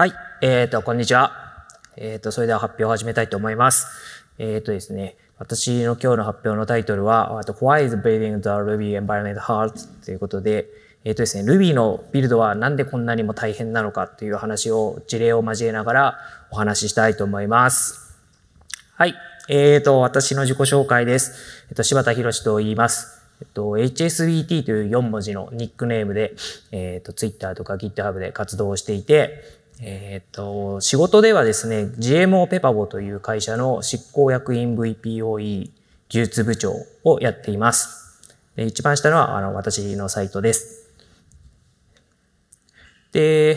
はい。えっ、ー、と、こんにちは。えっ、ー、と、それでは発表を始めたいと思います。えっ、ー、とですね、私の今日の発表のタイトルは、Why is building the Ruby environment hard? ということで、えっ、とですね、Ruby のビルドはなんでこんなにも大変なのかという話を、事例を交えながらお話ししたいと思います。はい。えっ、と、私の自己紹介です。えっ、と、柴田博と言います。えっと、HSBT という4文字のニックネームで、えっ、ー、と、Twitter とか GitHub で活動をしていて、えっ、と、仕事ではですね、GMO ペパボという会社の執行役員 VPOE 技術部長をやっています。で一番下のはあの私のサイトです。で、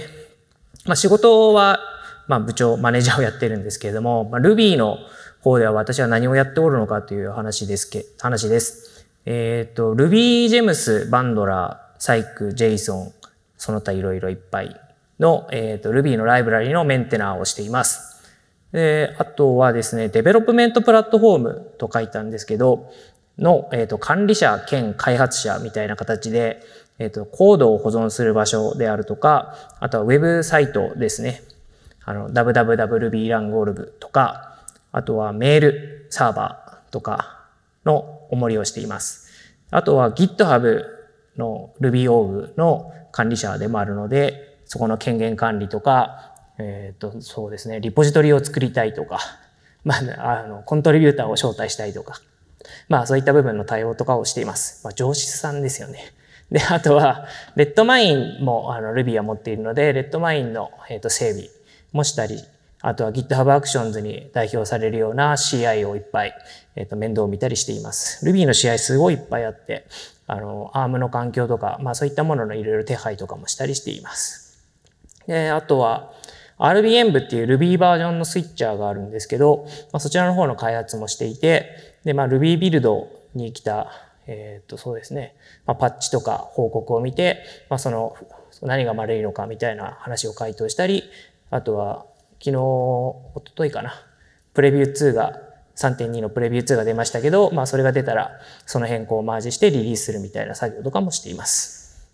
まあ、仕事は、まあ、部長、マネージャーをやってるんですけれども、まあ、Ruby の方では私は何をやっておるのかという話ですけ、話です。えっ、ー、と、Ruby、Gems、バンドラ、サイク、JSON、その他いろいろいっぱいの、えーと、Ruby のライブラリのメンテナーをしています。で、あとはですね、デベロップメントプラットフォームと書いたんですけど、の、えーと、管理者兼開発者みたいな形で、えっ、ー、と、コードを保存する場所であるとか、あとはウェブサイトですね。あの、www.ruby.langolb とか、あとはメールサーバーとかのおもりをしています。あとは GitHub の RubyOrg の管理者でもあるので、そこの権限管理とか、えっ、ー、と、そうですね、リポジトリを作りたいとか、まあ、あの、コントリビューターを招待したいとか、まあ、そういった部分の対応とかをしています。まあ、上質さんですよね。で、あとは、レッドマインもあの Ruby は持っているので、レッドマインの、えー、と整備もしたり、あとは GitHub Actions に代表されるような CI をいっぱい、えー、と面倒を見たりしています。Ruby の CI すごいいっぱいあって、あの、ARM の環境とか、まあそういったもののいろいろ手配とかもしたりしています。で、あとは RBM 部っていう Ruby バージョンのスイッチャーがあるんですけど、まあ、そちらの方の開発もしていて、で、まあ、Ruby ビルドに来た、えっ、と、そうですね、まあ、パッチとか報告を見て、まあ、その、何が悪いのかみたいな話を回答したり、あとは、昨日、おとといかな、プレビュー2が、3.2のプレビュー2が出ましたけど、まあ、それが出たら、その変更をマージしてリリースするみたいな作業とかもしています。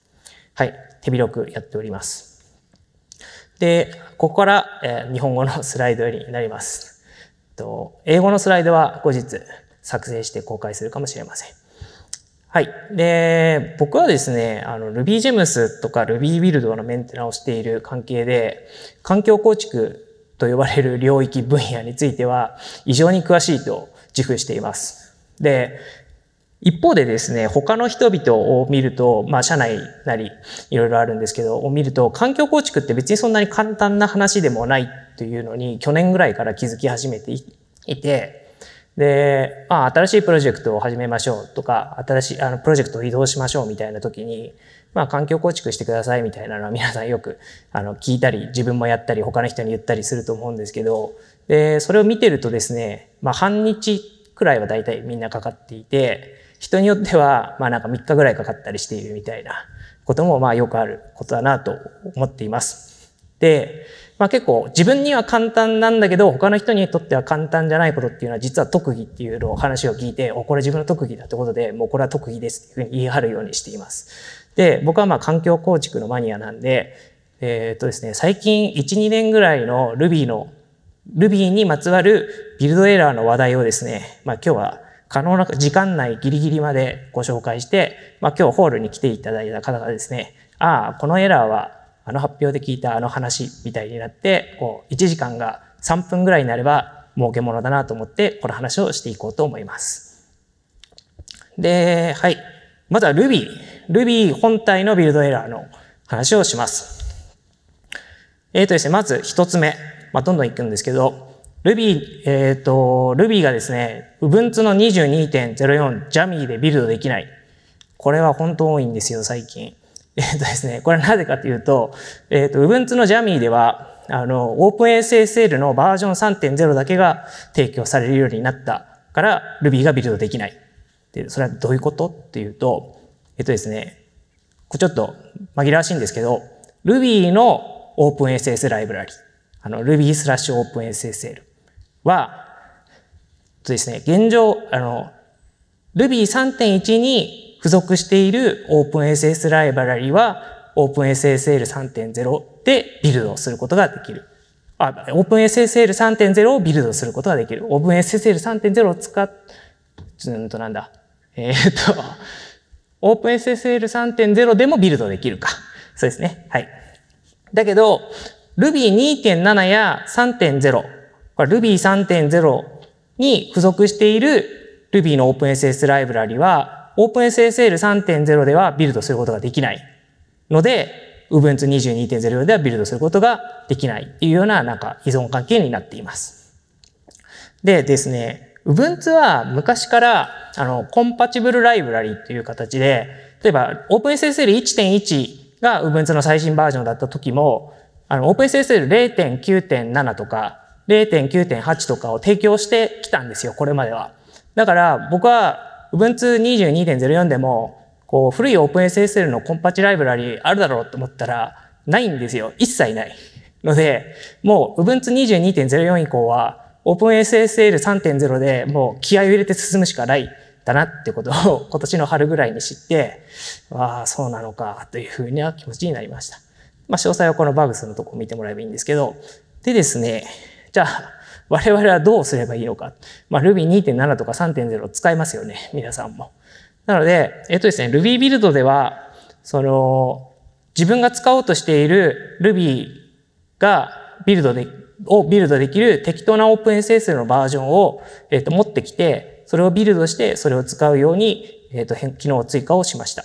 はい。手広くやっております。で、ここから、えー、日本語のスライドになります。と英語のスライドは後日作成して公開するかもしれません。はい。で、僕はですね、あの RubyGems とか RubyBuild のメンテナンスをしている関係で、環境構築と呼ばれる領域分野については異常に詳しいと自負しています。で、一方でですね、他の人々を見ると、まあ、社内なり、いろいろあるんですけど、を見ると、環境構築って別にそんなに簡単な話でもないというのに、去年ぐらいから気づき始めていて、で、まあ、新しいプロジェクトを始めましょうとか、新しい、あの、プロジェクトを移動しましょうみたいな時に、まあ、環境構築してくださいみたいなのは皆さんよく、あの、聞いたり、自分もやったり、他の人に言ったりすると思うんですけど、で、それを見てるとですね、まあ、半日くらいは大体みんなかかっていて、人によっては、まあなんか3日ぐらいかかったりしているみたいなことも、まあよくあることだなと思っています。で、まあ結構自分には簡単なんだけど、他の人にとっては簡単じゃないことっていうのは、実は特技っていうのを話を聞いて、お、これ自分の特技だってことで、もうこれは特技ですっていうふうに言い張るようにしています。で、僕はまあ環境構築のマニアなんで、えー、っとですね、最近1、2年ぐらいの Ruby の Ruby にまつわるビルドエラーの話題をですね、まあ今日は可能な時間内ギリギリまでご紹介して、まあ、今日ホールに来ていただいた方がですね、ああ、このエラーはあの発表で聞いたあの話みたいになって、こう、1時間が3分ぐらいになれば儲けものだなと思って、この話をしていこうと思います。で、はい。まずは Ruby。Ruby 本体のビルドエラーの話をします。えっ、ー、とですね、まず一つ目。まあ、どんどん行くんですけど、Ruby、えっ、ー、と、Ruby がですね、Ubuntu の22.04 Jammy でビルドできない。これは本当多いんですよ、最近。えっ、ー、とですね、これなぜかというと、えっ、ー、と、Ubuntu の Jammy では、あの、OpenSSL のバージョン3.0だけが提供されるようになったから Ruby がビルドできない。で、それはどういうことっていうと、えっとですね、これちょっと紛らわしいんですけど、Ruby の OpenSS ライブラリ、あの Ruby スラッシュ OpenSSL。は、とですね、現状、あの、Ruby 3.1に付属している OpenSS ライブラリは OpenSSL 3.0でビルドすることができる。あ、OpenSSL 3.0をビルドすることができる。OpenSSL 3.0を使っ、うんとなんだ。えー、っと、OpenSSL 3.0でもビルドできるか。そうですね。はい。だけど、Ruby 2.7や3.0ルビ Ruby3.0 に付属している Ruby の OpenSS ライブラリは OpenSSL3.0 ではビルドすることができないので Ubuntu 22.0ではビルドすることができないというようななんか依存関係になっています。でですね、Ubuntu は昔からあのコンパチブルライブラリという形で例えば OpenSSL1.1 が Ubuntu の最新バージョンだった時もあの OpenSSL0.9.7 とか0.9.8とかを提供してきたんですよ、これまでは。だから僕は Ubuntu 22.04でもこう古い OpenSSL のコンパチライブラリあるだろうと思ったらないんですよ。一切ない。ので、もう Ubuntu 22.04以降は OpenSSL3.0 でもう気合を入れて進むしかないだなってことを 今年の春ぐらいに知って、ああ、そうなのかというふうな気持ちになりました。まあ詳細はこのバグスのとこ見てもらえばいいんですけど、でですね、じゃあ、我々はどうすればいいのか。まあ、Ruby2.7 とか3.0使いますよね。皆さんも。なので、えっとですね、Ruby ビルドでは、その、自分が使おうとしている Ruby がビルドで、をビルドできる適当な OpenSSL のバージョンを、えっと、持ってきて、それをビルドして、それを使うように、えっと、機能を追加をしました。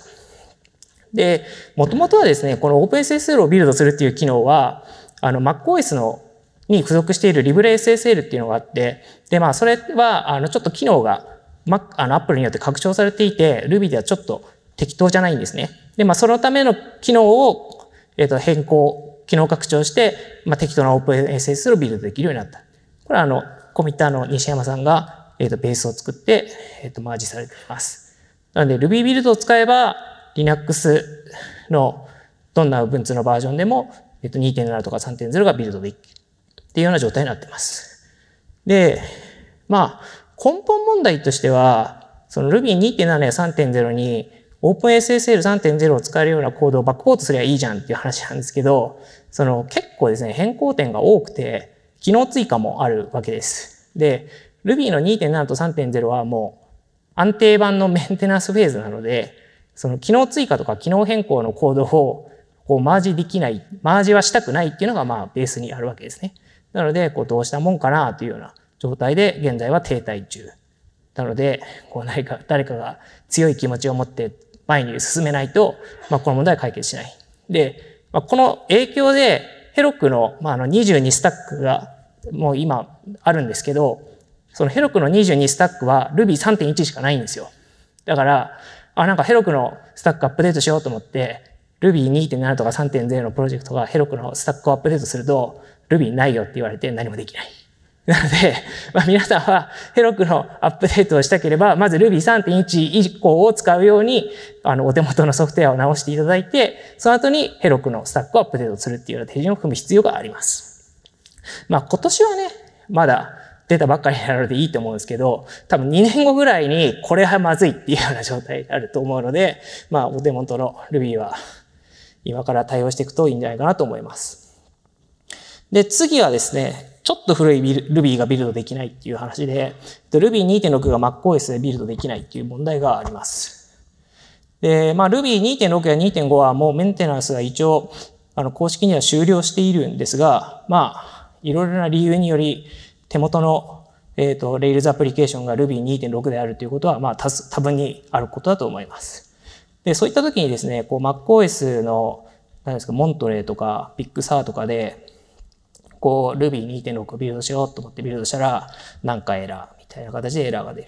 で、もともとはですね、この OpenSSL をビルドするっていう機能は、あの、MacOS のに付属している LibreSSL っていうのがあって、で、まあ、それは、あの、ちょっと機能が、ま、あの、Apple によって拡張されていて、Ruby ではちょっと適当じゃないんですね。で、まあ、そのための機能を、えっ、ー、と、変更、機能拡張して、まあ、適当な OpenSSL をビルドできるようになった。これは、あの、コミッターの西山さんが、えっ、ー、と、ベースを作って、えっ、ー、と、マージされています。なので、Ruby ビルドを使えば、Linux のどんな Ubuntu のバージョンでも、えっと、2.7とか3.0がビルドできっていうような状態になってます。で、まあ、根本問題としては、その Ruby2.7 や3.0に OpenSSL3.0 を使えるようなコードをバックポートすればいいじゃんっていう話なんですけど、その結構ですね、変更点が多くて、機能追加もあるわけです。で、Ruby の2.7と3.0はもう安定版のメンテナンスフェーズなので、その機能追加とか機能変更のコードをこうマージできない、マージはしたくないっていうのがまあベースにあるわけですね。なので、こうどうしたもんかなというような状態で現在は停滞中。なので、こう何か、誰かが強い気持ちを持って前に進めないと、まあ、この問題は解決しない。で、まあ、この影響で、ヘロクの,、まあ、あの22スタックがもう今あるんですけど、そのヘロクの22スタックは Ruby3.1 しかないんですよ。だから、あ、なんかヘロクのスタックアップデートしようと思って、Ruby2.7 とか3.0のプロジェクトがヘロクのスタックをアップデートすると、Ruby ないよって言われて何もできない。なので、まあ、皆さんはヘロクのアップデートをしたければ、まず Ruby3.1 以降を使うように、あの、お手元のソフトウェアを直していただいて、その後にヘロクのスタックをアップデートするっていうような手順を踏む必要があります。まあ、今年はね、まだ出たばっかりなのでいいと思うんですけど、多分2年後ぐらいにこれはまずいっていうような状態になると思うので、まあ、お手元の Ruby は今から対応していくといいんじゃないかなと思います。で、次はですね、ちょっと古い Ruby がビルドできないっていう話で、Ruby2.6 が MacOS でビルドできないっていう問題があります。で、まあ Ruby2.6 や2.5はもうメンテナンスが一応、あの、公式には終了しているんですが、まあ、いろいろな理由により、手元の、えっ、ー、と、Rails アプリケーションが Ruby2.6 であるということは、まあ、多分にあることだと思います。で、そういった時にですね、こう、MacOS の、なんですか、モントレーとか、ビッグサーとかで、こう Ruby2.6 ビルドしようと思ってビルドしたら、なんかエラーみたいな形でエラーが出る。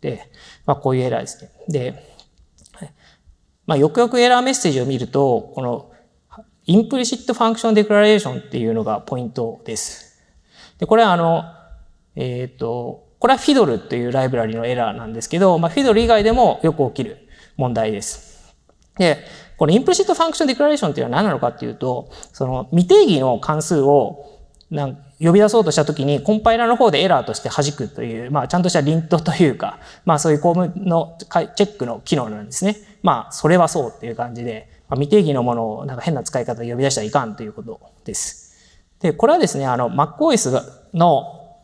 で、まあこういうエラーですね。で、まあよくよくエラーメッセージを見ると、このインプリシットファンクションデクラレーションっていうのがポイントです。で、これはあの、えっ、ー、と、これはフィドルというライブラリのエラーなんですけど、まあフィドル以外でもよく起きる問題です。で、このインプリシットファンクションデクラレーションっていうのは何なのかっていうと、その未定義の関数をなん呼び出そうとした時にコンパイラーの方でエラーとして弾くという、まあ、ちゃんとしたリントというか、まあ、そういう公務のチェックの機能なんですね。まあ、それはそうっていう感じで、まあ、未定義のものをなんか変な使い方で呼び出したらいかんということです。で、これはですね、あの、MacOS の、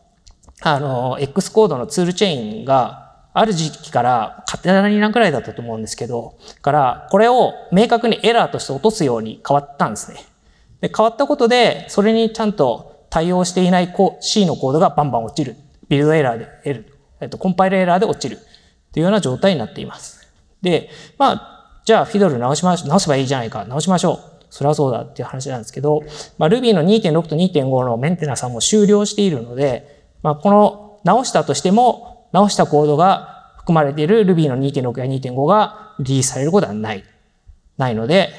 あの、X コードのツールチェインが、ある時期から、勝手なにんくらいだったと思うんですけど、から、これを明確にエラーとして落とすように変わったんですね。で、変わったことで、それにちゃんと対応していない C のコードがバンバン落ちる。ビルドエラーで得る。えっと、コンパイルエラーで落ちる。というような状態になっています。で、まあ、じゃあフィドル直しまし、直せばいいじゃないか。直しましょう。そりゃそうだっていう話なんですけど、まあ、Ruby の2.6と2.5のメンテナンスはもう終了しているので、まあ、この直したとしても、直したコードが含まれている Ruby の2.6や2.5がリリースされることはない。ないので、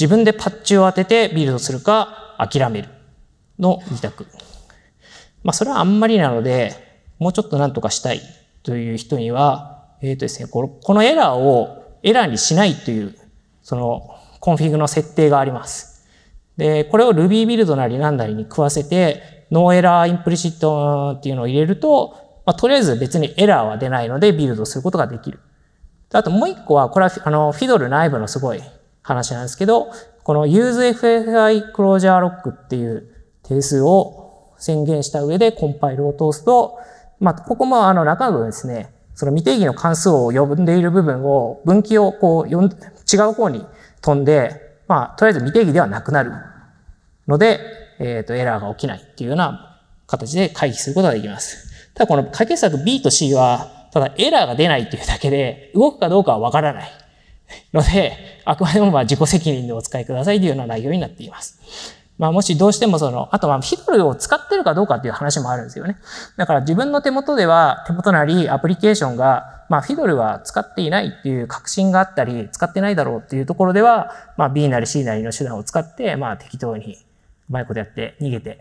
自分でパッチを当ててビルドするか諦める。の自宅。まあ、それはあんまりなので、もうちょっと何とかしたいという人には、えっ、ー、とですね、このこのエラーをエラーにしないという、そのコンフィグの設定があります。で、これを Ruby ビルドなりなんなりに食わせて、ノーエラーインプリシットっていうのを入れると、まあ、とりあえず別にエラーは出ないのでビルドすることができる。あともう一個は、これはあのフィドル内部のすごい話なんですけど、この UseFFI Closure Lock っていう定数を宣言した上でコンパイルを通すと、まあ、ここもあの中のですね、その未定義の関数を呼んでいる部分を分岐をこう、違う方に飛んで、まあ、とりあえず未定義ではなくなるので、えっ、ー、と、エラーが起きないっていうような形で回避することができます。ただこの解決策 B と C は、ただエラーが出ないっていうだけで、動くかどうかはわからない。ので、あくまでもまあ自己責任でお使いくださいというような内容になっています。まあ、もしどうしてもその、あとはヒドルを使ってるかどうかっていう話もあるんですよね。だから自分の手元では、手元なりアプリケーションが、まあ、フィドルは使っていないっていう確信があったり、使ってないだろうっていうところでは、まあ、B なり C なりの手段を使って、まあ、適当にうまいことやって逃げて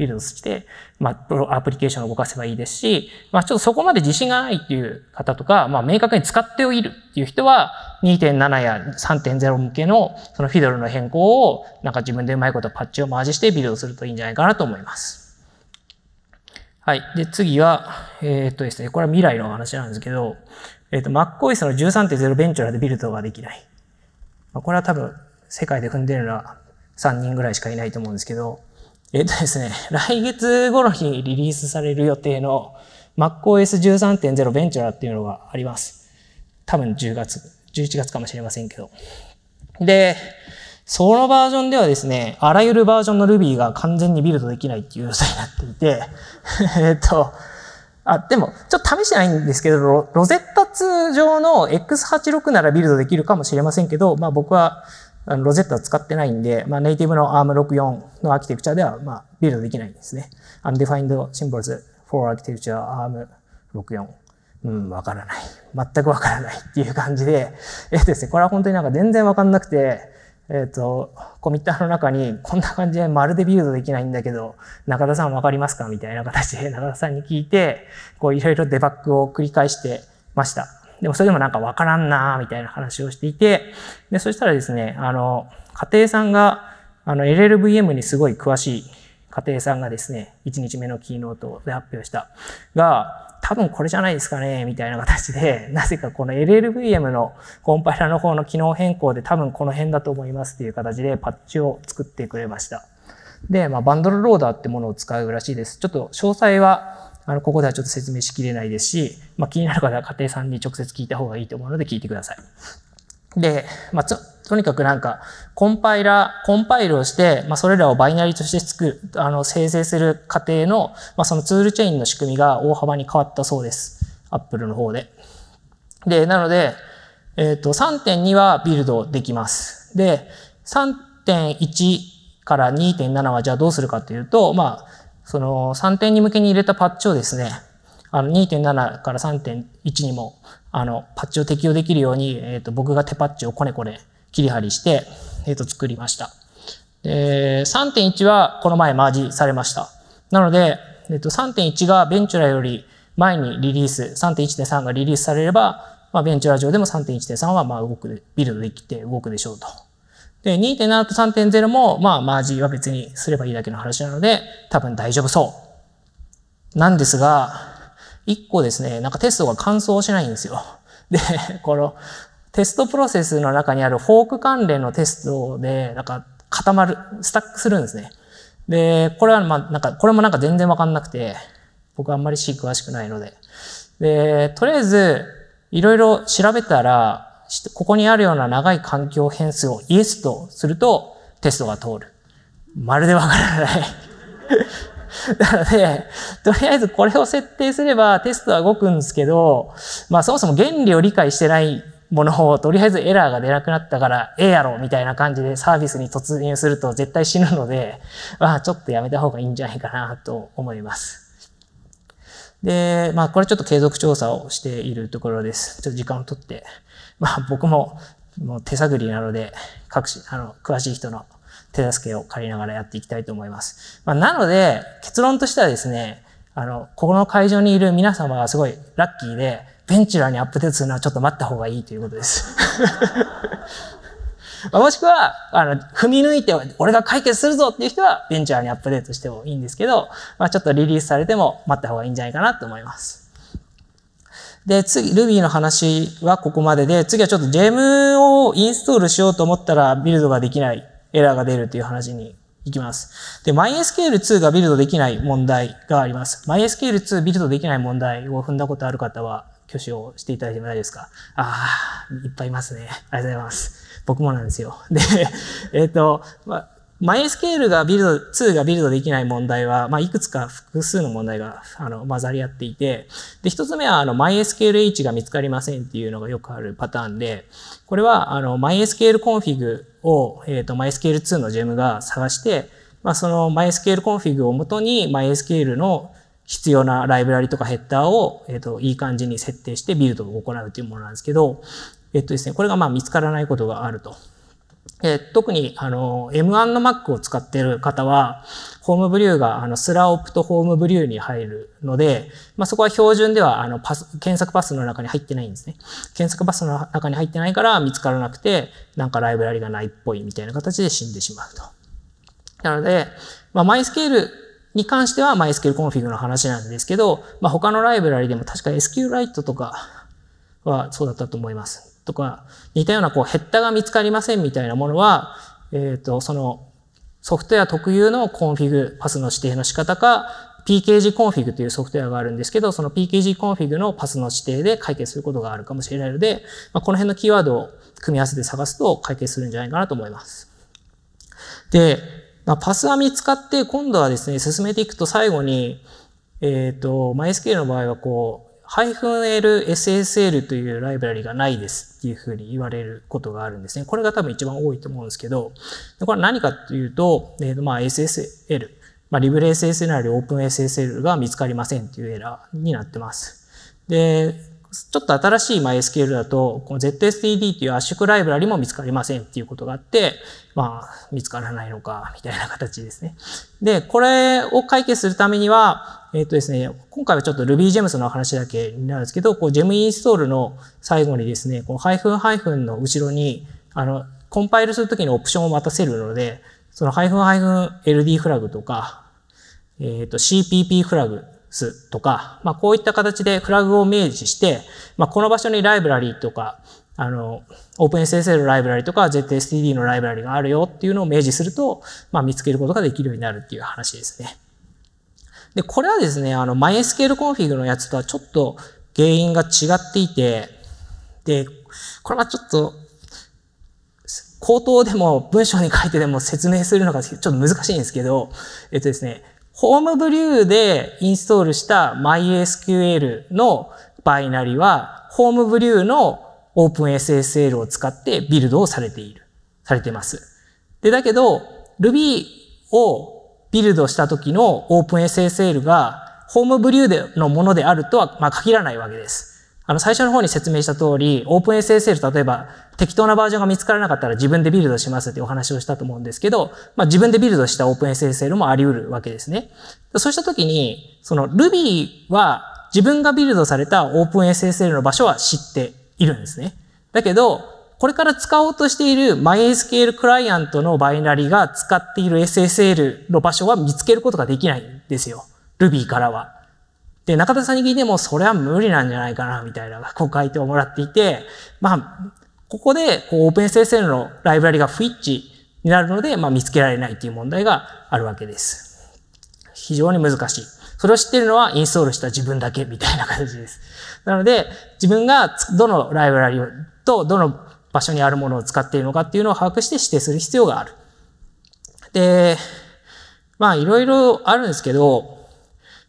ビルドして、まあ、アプリケーションを動かせばいいですし、まあ、ちょっとそこまで自信がないっていう方とか、まあ、明確に使っておいるっていう人は、2.7や3.0向けの、そのフィドルの変更を、なんか自分でうまいことパッチをマージしてビルドするといいんじゃないかなと思います。はい。で、次は、えー、っとですね、これは未来の話なんですけど、えー、っと、MacOS の13.0ベンチュラでビルドができない。まあ、これは多分、世界で踏んでるのは3人ぐらいしかいないと思うんですけど、えっとですね、来月頃にリリースされる予定の MacOS 13.0 Ventura っていうのがあります。多分10月、11月かもしれませんけど。で、そのバージョンではですね、あらゆるバージョンの Ruby が完全にビルドできないっていう予態になっていて、えっと、あ、でも、ちょっと試してないんですけど、ロゼッタ2上の X86 ならビルドできるかもしれませんけど、まあ僕はあのロゼッタ使ってないんで、まあ、ネイティブの ARM64 のアーキテクチャでは、まあ、ビルドできないんですね。Undefined Symbols for Architecture ARM64。うん、わからない。全くわからないっていう感じで、えー、ですね、これは本当になんか全然わかんなくて、えっ、ー、と、コミッターの中に、こんな感じでまるでビルドできないんだけど、中田さんわかりますかみたいな形で中田さんに聞いて、こういろいろデバッグを繰り返してました。でもそれでもなんかわからんなみたいな話をしていて、で、そしたらですね、あの、家庭さんが、あの、LLVM にすごい詳しい家庭さんがですね、1日目のキーノートで発表したが、多分これじゃないですかね、みたいな形で、なぜかこの LLVM のコンパイラの方の機能変更で多分この辺だと思いますっていう形でパッチを作ってくれました。で、まあ、バンドルローダーってものを使うらしいです。ちょっと詳細はあの、ここではちょっと説明しきれないですし、まあ、気になる方は家庭さんに直接聞いた方がいいと思うので聞いてください。で、まあ、とにかくなんか、コンパイラ、コンパイルをして、まあ、それらをバイナリーとして作る、あの、生成する過程の、まあ、そのツールチェインの仕組みが大幅に変わったそうです。アップルの方で。で、なので、えっ、ー、と、3.2はビルドできます。で、3.1から2.7はじゃあどうするかというと、まあ、その3点に向けに入れたパッチをですね、あの2.7から3.1にもあのパッチを適用できるように、えー、と僕が手パッチをこねこね切り張りして、えー、と作りました。で、3.1はこの前マージされました。なので、えー、と3.1がベンチュラより前にリリース、3.1.3がリリースされれば、まあ、ベンチュラ上でも3.1.3はまあ動く、ビルドできて動くでしょうと。で、2.7と3.0も、まあ、マージは別にすればいいだけの話なので、多分大丈夫そう。なんですが、1個ですね、なんかテストが完走しないんですよ。で、この、テストプロセスの中にあるフォーク関連のテストで、なんか固まる、スタックするんですね。で、これはまあ、なんか、これもなんか全然わかんなくて、僕あんまり C 詳しくないので。で、とりあえず、いろいろ調べたら、ここにあるような長い環境変数をイエスとするとテストが通る。まるでわからない なので、とりあえずこれを設定すればテストは動くんですけど、まあそもそも原理を理解してないものをとりあえずエラーが出なくなったからええやろみたいな感じでサービスに突入すると絶対死ぬので、まあちょっとやめた方がいいんじゃないかなと思います。で、まあこれちょっと継続調査をしているところです。ちょっと時間をとって。まあ僕ももう手探りなので、各種、あの、詳しい人の手助けを借りながらやっていきたいと思います。まあ、なので、結論としてはですね、あの、ここの会場にいる皆様がすごいラッキーで、ベンチュラーにアップデートするのはちょっと待った方がいいということです。もしくは、あの、踏み抜いて、俺が解決するぞっていう人は、ベンチャーにアップデートしてもいいんですけど、まあちょっとリリースされても待った方がいいんじゃないかなと思います。で、次、Ruby の話はここまでで、次はちょっと Gem をインストールしようと思ったらビルドができない、エラーが出るという話に行きます。で、MySQL2 がビルドできない問題があります。MySQL2 ビルドできない問題を踏んだことある方は挙手をしていただいても大丈夫ですかああ、いっぱいいますね。ありがとうございます。僕もなんですよ。で、えっ、ー、と、まあ、前スケールがビルド、2がビルドできない問題は、まあ、いくつか複数の問題が、あの、混ざり合っていて、で、一つ目は、あの、MySQLH が見つかりませんっていうのがよくあるパターンで、これは、あの、MySQL コンフィグを、えっ、ー、と、MySQL2 のジェムが探して、まあ、その MySQL コンフィグをもとに MySQL の必要なライブラリとかヘッダーを、えっ、ー、と、いい感じに設定してビルドを行うというものなんですけど、えっ、とですね、これがまあ見つからないことがあると。えー、特にあの M1 の Mac を使っている方は、ホームブリューがあのスラオプトホームブリューに入るので、まあ、そこは標準ではあのパス検索パスの中に入ってないんですね。検索パスの中に入ってないから見つからなくて、なんかライブラリがないっぽいみたいな形で死んでしまうと。なので、まあ、マイスケールに関しては MySQL コンフィグの話なんですけど、まあ、他のライブラリでも確か SQLite とかはそうだったと思います。とか、似たようなこうヘッダが見つかりませんみたいなものは、えっ、ー、と、そのソフトウェア特有のコンフィグ、パスの指定の仕方か、PKG コンフィグというソフトウェアがあるんですけど、その PKG コンフィグのパスの指定で解決することがあるかもしれないので、まあ、この辺のキーワードを組み合わせて探すと解決するんじゃないかなと思います。で、まあ、パスは見つかって、今度はですね、進めていくと最後に、えっ、ー、と、MySQL の場合はこう、-lssl というライブラリがないですっていうふうに言われることがあるんですね。これが多分一番多いと思うんですけど、これは何かというと、えーとまあ、SSL、まあ、リブレ SSL なりオープン SSL が見つかりませんっていうエラーになってます。で、ちょっと新しい MySQL だと、この ZSTD という圧縮ライブラリも見つかりませんっていうことがあって、まあ、見つからないのか、みたいな形ですね。で、これを解決するためには、えっ、とですね、今回はちょっと RubyGems の話だけになるんですけど、こう Gem インストールの最後にですね、このハイフンハイフンの後ろに、あの、コンパイルするときにオプションを待たせるので、そのハイフンハイフン LD フラグとか、えっ、ー、と CPP フラグすとか、まあ、こういった形でフラグを明示して、まあ、この場所にライブラリーとか、あの、OpenSSL のライブラリとか z s t d のライブラリがあるよっていうのを明示すると、まあ、見つけることができるようになるっていう話ですね。で、これはですね、あの、MySQL コンフィグのやつとはちょっと原因が違っていて、で、これはちょっと、口頭でも文章に書いてでも説明するのがちょっと難しいんですけど、えっとですね、ホームブリューでインストールした MySQL のバイナリは、ホームブリューの OpenSSL を使ってビルドをされている、されています。で、だけど、Ruby をビルドした時の OpenSSL が、ホームブリューでのものであるとは、まあ、限らないわけです。あの、最初の方に説明した通り、OpenSSL、例えば、適当なバージョンが見つからなかったら自分でビルドしますってお話をしたと思うんですけど、まあ、自分でビルドした OpenSSL もあり得るわけですね。そうした時に、その Ruby は自分がビルドされた OpenSSL の場所は知っているんですね。だけど、これから使おうとしている MySQL クライアントのバイナリが使っている SSL の場所は見つけることができないんですよ。Ruby からは。で、中田さんに聞いても、それは無理なんじゃないかな、みたいなご回答をもらっていて、まあ、ここで、こう、オープン SSL のライブラリが不一致になるので、まあ、見つけられないという問題があるわけです。非常に難しい。それを知ってるのはインストールした自分だけみたいな感じです。なので、自分がどのライブラリとどの場所にあるものを使っているのかっていうのを把握して指定する必要がある。で、まあいろいろあるんですけど、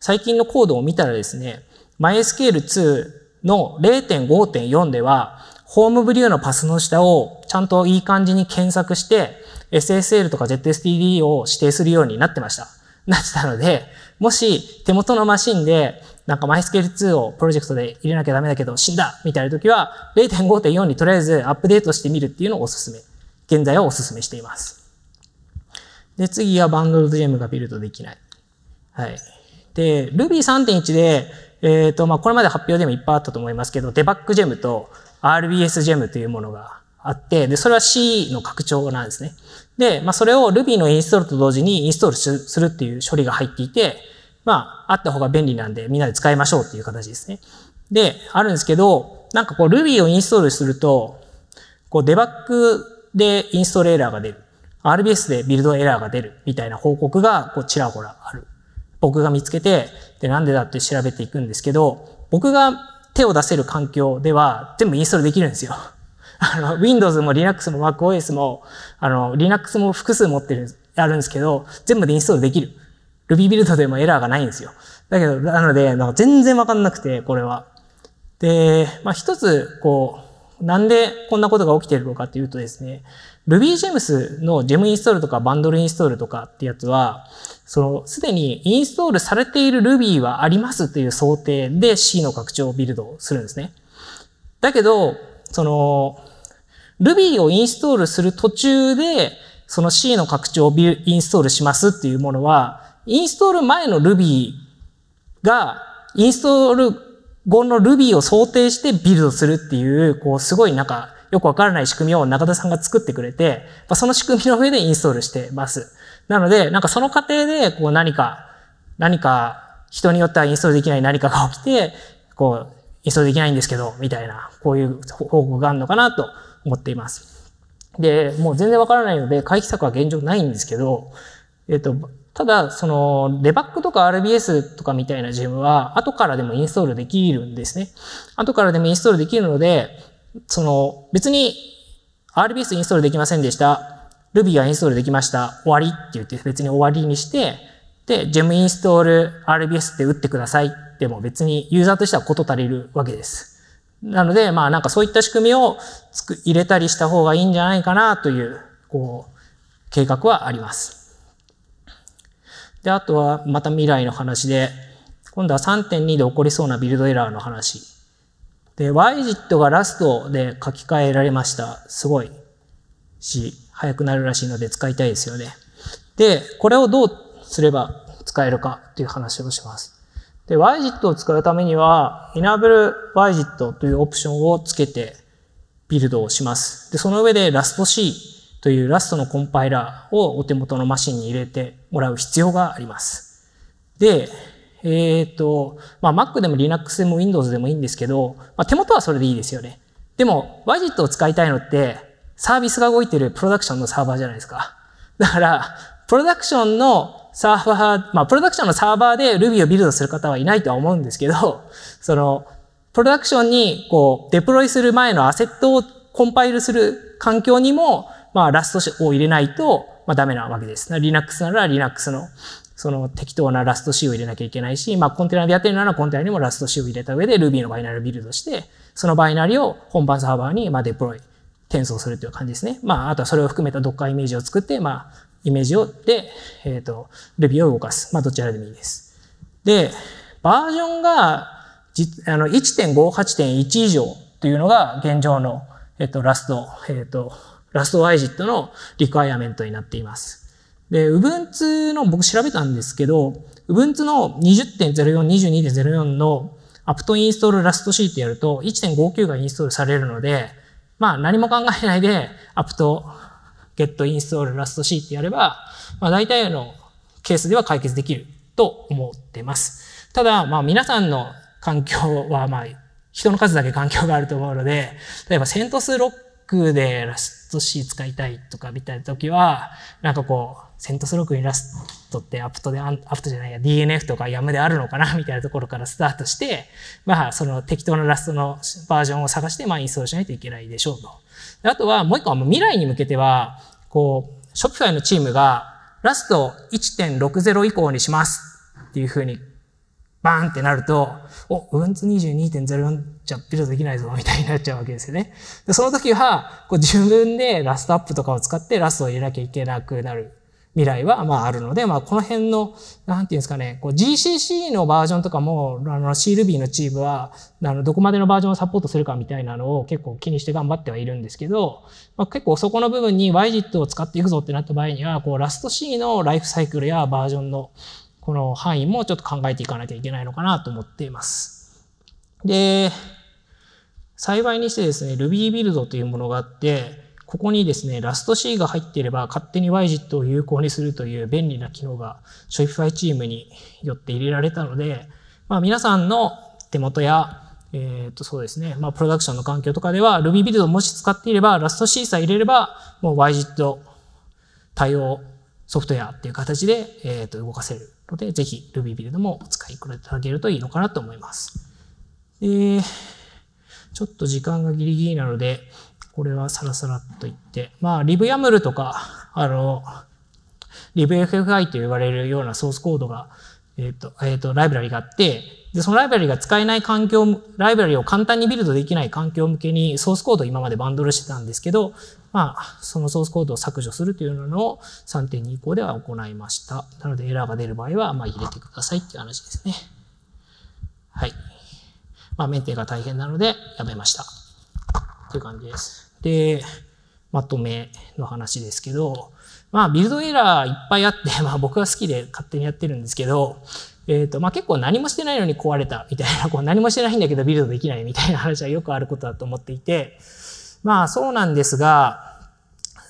最近のコードを見たらですね、MySQL2 の0.5.4では、ホームブリューのパスの下をちゃんといい感じに検索して、SSL とか ZSTD を指定するようになってました。なってたので、もし手元のマシンで、なんか MySQL2 をプロジェクトで入れなきゃダメだけど死んだみたいな時は、0.5.4にとりあえずアップデートしてみるっていうのをおすすめ。現在はおすすめしています。で、次はバンドルェ m がビルドできない。はい。で、Ruby3.1 で、えっ、ー、と、まあ、これまで発表でもいっぱいあったと思いますけど、デバッグジェムと RBS ジェムというものがあって、で、それは C の拡張なんですね。で、まあ、それを Ruby のインストールと同時にインストールするっていう処理が入っていて、まあ、あった方が便利なんで、みんなで使いましょうっていう形ですね。で、あるんですけど、なんかこう Ruby をインストールすると、こうデバッグでインストールエラーが出る。RBS でビルドエラーが出るみたいな報告がこうちらほらある。僕が見つけて、で、なんでだって調べていくんですけど、僕が手を出せる環境では全部インストールできるんですよ。あの、Windows も Linux も MacOS も、あの、Linux も複数持ってる、あるんですけど、全部でインストールできる。Ruby ビルドでもエラーがないんですよ。だけど、なので、なんか全然わかんなくて、これは。で、まあ、一つ、こう、なんでこんなことが起きてるのかっていうとですね、RubyGems の Gem インストールとかバンドルインストールとかってやつは、その、すでにインストールされている Ruby はありますという想定で C の拡張をビルドするんですね。だけど、その、Ruby をインストールする途中で、その C の拡張をインストールしますっていうものは、インストール前の Ruby が、インストール後の Ruby を想定してビルドするっていう、こう、すごいなんか、よくわからない仕組みを中田さんが作ってくれて、まその仕組みの上でインストールしてます。なので、なんかその過程で、こう何か、何か、人によってはインストールできない何かが起きて、こう、インストールできないんですけど、みたいな、こういう報告があるのかなと思っています。で、もう全然わからないので、回避策は現状ないんですけど、えっと、ただ、その、デバッグとか RBS とかみたいなジムは、後からでもインストールできるんですね。後からでもインストールできるので、その、別に RBS インストールできませんでした。Ruby はインストールできました。終わりって言って別に終わりにして、で、gem インストール RBS って打ってください。でも別にユーザーとしてはこと足りるわけです。なので、まあなんかそういった仕組みをつく入れたりした方がいいんじゃないかなという、こう、計画はあります。で、あとはまた未来の話で、今度は3.2で起こりそうなビルドエラーの話。で、YJIT がラストで書き換えられました。すごいし、早くなるらしいので使いたいですよね。で、これをどうすれば使えるかという話をします。で、YJIT を使うためには、Enable YJIT というオプションをつけてビルドをします。で、その上で RustC というラス s t のコンパイラーをお手元のマシンに入れてもらう必要があります。で、えっ、ー、と、まあ、Mac でも Linux でも Windows でもいいんですけど、まあ、手元はそれでいいですよね。でも、YJIT を使いたいのって、サービスが動いてるプロダクションのサーバーじゃないですか。だから、プロダクションのサーバー、まあ、プロダクションのサーバーで Ruby をビルドする方はいないとは思うんですけど、その、プロダクションに、こう、デプロイする前のアセットをコンパイルする環境にも、まあ、ラストを入れないと、まあ、ダメなわけです。Linux なら Linux の、その適当なラスト C を入れなきゃいけないし、まあ、コンテナでやってるならコンテナにもラスト C を入れた上で Ruby のバイナリをビルドして、そのバイナリを本番サーバーに、まあ、デプロイ転送するという感じですね。まあ、あとはそれを含めた Docker イメージを作って、まあ、イメージを、で、えっ、ー、と、Ruby を動かす。まあ、どちらでもいいです。で、バージョンが、あの、1.58.1以上というのが現状の、えっ、ー、と、ラスト、えっ、ー、と、ラストイジ i t のリクワイアメントになっています。で、Ubuntu の、僕調べたんですけど、Ubuntu の20.04、22.04のアプトインストールラストシートやると1.59がインストールされるので、まあ何も考えないで、アップとゲットインストールラスト c ってやれば、まあ大体のケースでは解決できると思ってます。ただ、まあ皆さんの環境は、まあ人の数だけ環境があると思うので、例えばセントスロックでラスト C 使いたいとかみたいな時は、なんかこう、セントスロックにラストってアプトで、アプトじゃないや、DNF とかや a であるのかなみたいなところからスタートして、まあ、その適当なラストのバージョンを探して、まあ、インストールしないといけないでしょうと。あとは、もう一個はもう未来に向けては、こう、Shopify のチームが、ラスト1.60以降にしますっていうふうに、バーンってなると、お、ウンツ22.04じゃビルドできないぞ、みたいになっちゃうわけですよね。でその時は、こう自分でラストアップとかを使ってラストを入れなきゃいけなくなる未来はまああるので、まあこの辺の、なんていうんですかね、GCC のバージョンとかも、あの CLB のチームは、あのどこまでのバージョンをサポートするかみたいなのを結構気にして頑張ってはいるんですけど、まあ、結構そこの部分に y g i t を使っていくぞってなった場合には、こうラスト C のライフサイクルやバージョンのこの範囲もちょっと考えていかなきゃいけないのかなと思っています。で、幸いにしてですね、Ruby Build というものがあって、ここにですね、ラスト C が入っていれば勝手に y z i t を有効にするという便利な機能が Shopify チームによって入れられたので、まあ、皆さんの手元や、えっ、ー、とそうですね、まあ、プロダクションの環境とかでは Ruby ビルドをもし使っていれば、ラスト C さえ入れれば、もう y z i t 対応ソフトウェアっていう形で、えっ、ー、と動かせるので、ぜひ Ruby ビルドもお使いいただけるといいのかなと思います。で、ちょっと時間がギリギリなので、これはサラサラっと言って、まあ、リブ a m l とか、あの、リブ FFI と言われるようなソースコードが、えっ、と、えっ、と、ライブラリがあって、で、そのライブラリが使えない環境、ライブラリを簡単にビルドできない環境向けにソースコードを今までバンドルしてたんですけど、まあ、そのソースコードを削除するというのを3.2以降では行いました。なのでエラーが出る場合は、まあ、入れてくださいっていう話ですね。はい。まあ、メンテが大変なのでやめました。という感じです。で、まとめの話ですけど、まあ、ビルドエラーいっぱいあって、まあ、僕が好きで勝手にやってるんですけど、えっ、ー、と、まあ、結構何もしてないのに壊れたみたいな、こう何もしてないんだけどビルドできないみたいな話はよくあることだと思っていて、まあ、そうなんですが、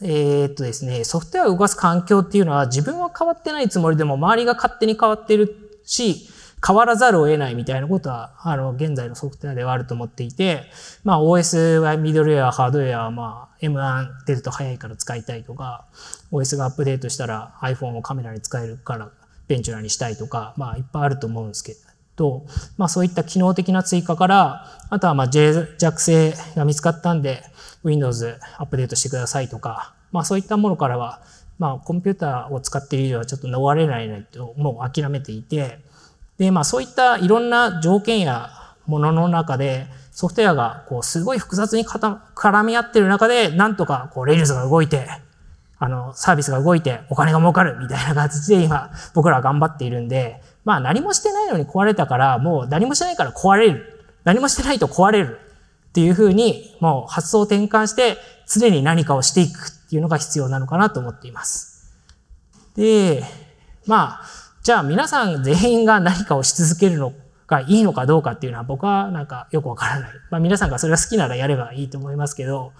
えっとですね、ソフトウェアを動かす環境っていうのは自分は変わってないつもりでも周りが勝手に変わってるし、変わらざるを得ないみたいなことは、あの、現在のソフトウェアではあると思っていて、まあ OS はミドルウェア、ハードウェアはまあ M1 出ると早いから使いたいとか、OS がアップデートしたら iPhone をカメラに使えるからベンチュラにしたいとか、まあいっぱいあると思うんですけど、まあそういった機能的な追加から、あとはまあ弱性が見つかったんで、Windows アップデートしてくださいとか、まあそういったものからは、まあコンピューターを使っている以上はちょっと逃れられないともう諦めていて、で、まあそういったいろんな条件やものの中で、ソフトウェアがこうすごい複雑に絡み合ってる中で、なんとかこうレ a ルズが動いて、あの、サービスが動いてお金が儲かるみたいな形で今僕らは頑張っているんで、まあ何もしてないのに壊れたから、もう何もしてないから壊れる。何もしてないと壊れるっていうふうに、もう発想を転換して常に何かをしていくっていうのが必要なのかなと思っています。で、まあ、じゃあ皆さん全員が何かをし続けるのがいいのかどうかっていうのは僕はなんかよくわからない。まあ皆さんがそれが好きならやればいいと思いますけど、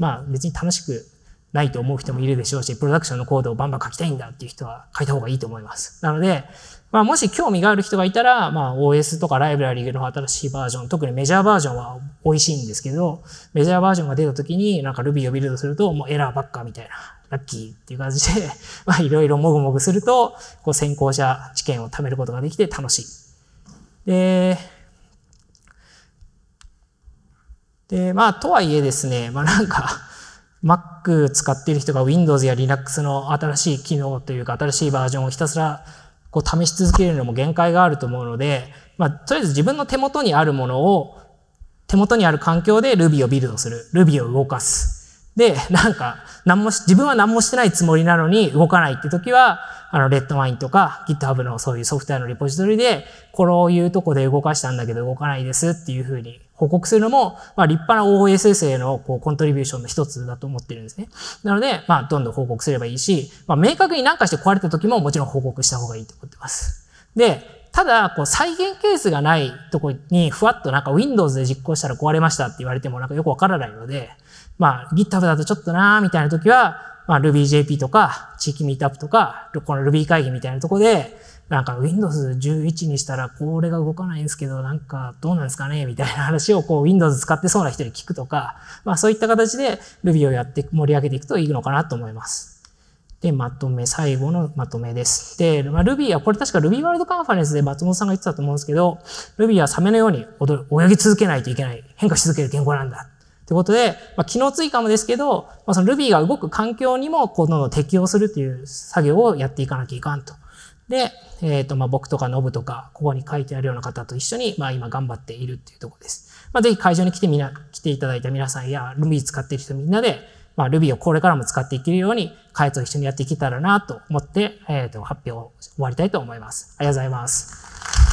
まあ別に楽しくないと思う人もいるでしょうし、プロダクションのコードをバンバン書きたいんだっていう人は書いた方がいいと思います。なので、まあもし興味がある人がいたら、まあ OS とかライブラリーの新しいバージョン、特にメジャーバージョンは美味しいんですけど、メジャーバージョンが出た時になんか Ruby をビルドするともうエラーばっかみたいなラッキーっていう感じで、まあいろいろもぐもぐすると、こう先行者知見を貯めることができて楽しい。で、で、まあとはいえですね、まあなんか、Mac 使ってる人が Windows や Linux の新しい機能というか新しいバージョンをひたすらこう試し続けるのも限界があると思うので、まあとりあえず自分の手元にあるものを手元にある環境で Ruby をビルドする。Ruby を動かす。で、なんか、何も自分は何もしてないつもりなのに動かないって時は、あの、レッドマインとか GitHub のそういうソフトウェアのリポジトリで、こういうとこで動かしたんだけど動かないですっていうふうに報告するのも、まあ、立派な OSS へのこうコントリビューションの一つだと思ってるんですね。なので、まあ、どんどん報告すればいいし、まあ、明確に何かして壊れた時ももちろん報告した方がいいと思ってます。で、ただ、こう、再現ケースがないとこに、ふわっとなんか Windows で実行したら壊れましたって言われてもなんかよくわからないので、まあ、GitHub だとちょっとなーみたいな時は、まあ、RubyJP とか、地域ミートアップとか、この Ruby 会議みたいなとこで、なんか Windows11 にしたらこれが動かないんですけど、なんかどうなんですかねみたいな話をこう Windows 使ってそうな人に聞くとか、まあそういった形で Ruby をやって盛り上げていくといいのかなと思います。で、まとめ、最後のまとめです。で、まあ、Ruby は、これ確か Ruby ワールドカンファレンスで松本さんが言ってたと思うんですけど、Ruby はサメのように泳ぎ続けないといけない、変化し続ける言語なんだということで、まあ、機能追加もですけど、まあ、その Ruby が動く環境にも、こん適用するという作業をやっていかなきゃいかんと。で、えっ、ー、と、まあ、僕とかノブとか、ここに書いてあるような方と一緒に、まあ、今頑張っているっていうところです。まあ、ぜひ会場に来てみな、来ていただいた皆さんや、Ruby 使っている人みんなで、まあ、Ruby をこれからも使っていけるように、開発を一緒にやっていけたらなと思って、えっ、ー、と、発表を終わりたいと思います。ありがとうございます。